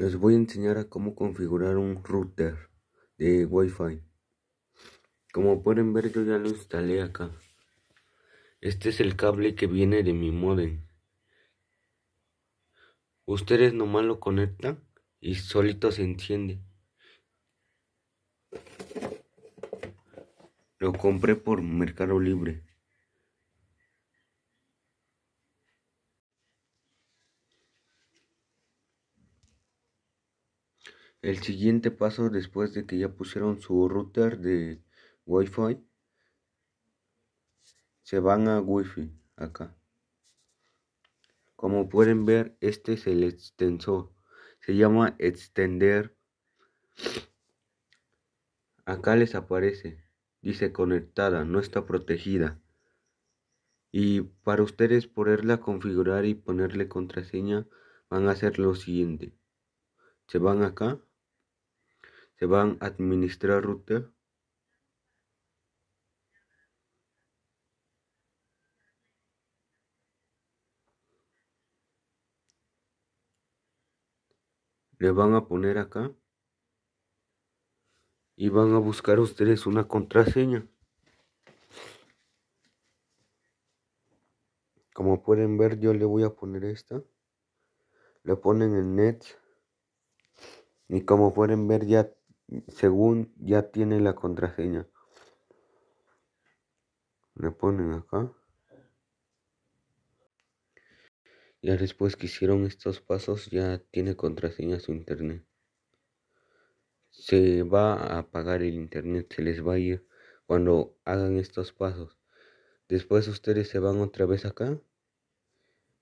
Les voy a enseñar a cómo configurar un router de Wi-Fi. Como pueden ver yo ya lo instalé acá. Este es el cable que viene de mi modem. Ustedes nomás lo conectan y solito se enciende. Lo compré por Mercado Libre. El siguiente paso después de que ya pusieron su router de Wi-Fi, se van a Wi-Fi acá. Como pueden ver, este es el extensor. Se llama extender. Acá les aparece. Dice conectada, no está protegida. Y para ustedes poderla configurar y ponerle contraseña, van a hacer lo siguiente. Se van acá se van a administrar router. le van a poner acá y van a buscar ustedes una contraseña como pueden ver yo le voy a poner esta le ponen el net y como pueden ver ya según ya tiene la contraseña. Le ponen acá. Ya después que hicieron estos pasos ya tiene contraseña su internet. Se va a apagar el internet, se les va a ir cuando hagan estos pasos. Después ustedes se van otra vez acá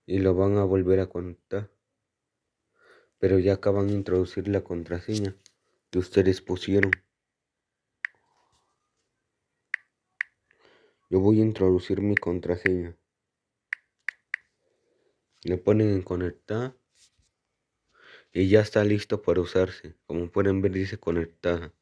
y lo van a volver a conectar. Pero ya acaban de introducir la contraseña que ustedes pusieron. Yo voy a introducir mi contraseña. Le ponen en conectar. Y ya está listo para usarse. Como pueden ver dice conectada.